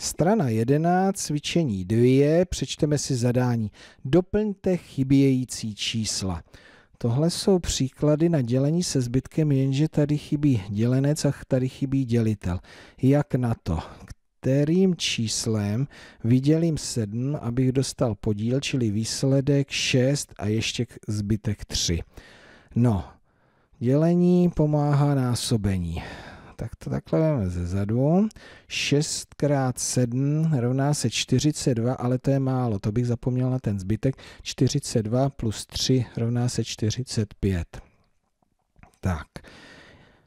Strana 11, cvičení 2, přečteme si zadání. Doplňte chybějící čísla. Tohle jsou příklady na dělení se zbytkem, jenže tady chybí dělenec a tady chybí dělitel. Jak na to? Kterým číslem vydělím 7, abych dostal podíl, čili výsledek 6 a ještě zbytek 3. No, dělení pomáhá násobení. Tak to takhle máme ze zadu. 6 x 7 rovná se 42, ale to je málo, to bych zapomněl na ten zbytek. 42 plus 3 rovná se 45. Tak,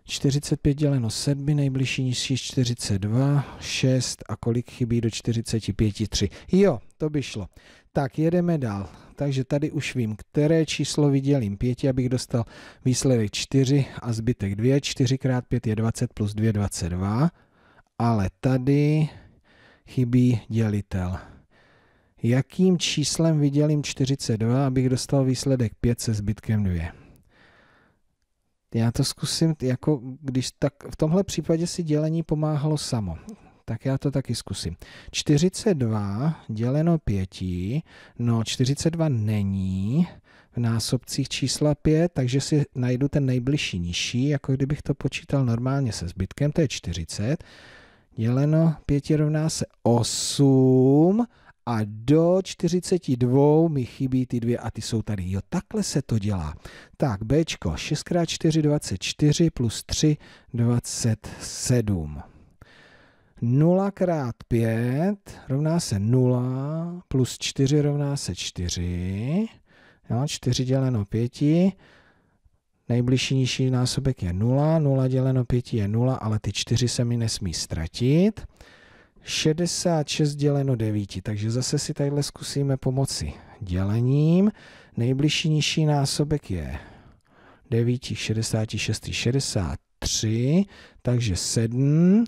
45 děleno 7, nejbližší nižší 42, 6 a kolik chybí do 45, 3. Jo, to by šlo. Tak, jedeme dál takže tady už vím, které číslo vydělím 5, abych dostal výsledek 4 a zbytek 2. 4 x 5 je 20 plus 2 22, ale tady chybí dělitel. Jakým číslem vydělím 42, abych dostal výsledek 5 se zbytkem 2? Já to zkusím, jako když tak v tomhle případě si dělení pomáhalo samo. Tak já to taky zkusím. 42 děleno 5, no 42 není v násobcích čísla 5, takže si najdu ten nejbližší nižší, jako kdybych to počítal normálně se zbytkem, to je 40. Děleno 5 rovná se 8 a do 42 mi chybí ty dvě a ty jsou tady. Jo, takhle se to dělá. Tak, B, 6x4, 24 plus 3, 27. 0 x 5 rovná se 0, plus 4 rovná se 4. Jo, 4 děleno 5. Nejbližší nižší násobek je 0, 0 děleno 5 je 0, ale ty 4 se mi nesmí ztratit. 66 děleno 9, takže zase si tadyhle zkusíme pomoci dělením. Nejbližší nižší násobek je 9, 66, 63, takže 7,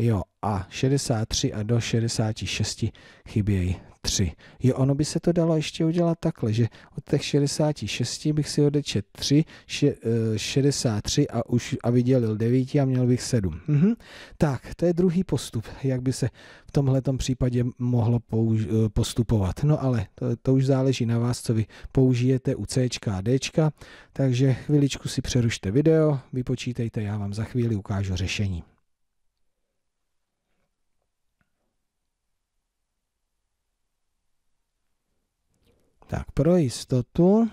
Jo, a 63 a do 66 chybějí 3. Jo, ono by se to dalo ještě udělat takhle, že od těch 66 bych si odečet 3, še, 63 eh, a už a vydělil 9 a měl bych 7. Mhm. Tak, to je druhý postup, jak by se v tomhle případě mohlo použ, eh, postupovat. No ale to, to už záleží na vás, co vy použijete u C a D, takže chviličku si přerušte video, vypočítejte, já vám za chvíli ukážu řešení. pro jistotu,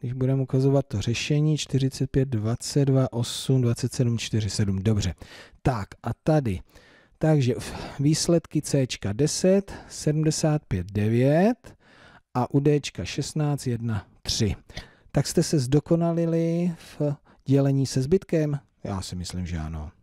když budeme ukazovat to řešení 45, 22, 8, 27, 47. Dobře. Tak a tady. Takže výsledky C 10, 75, 9 a u D 16, 1, 3. Tak jste se zdokonalili v dělení se zbytkem? Já si myslím, že ano.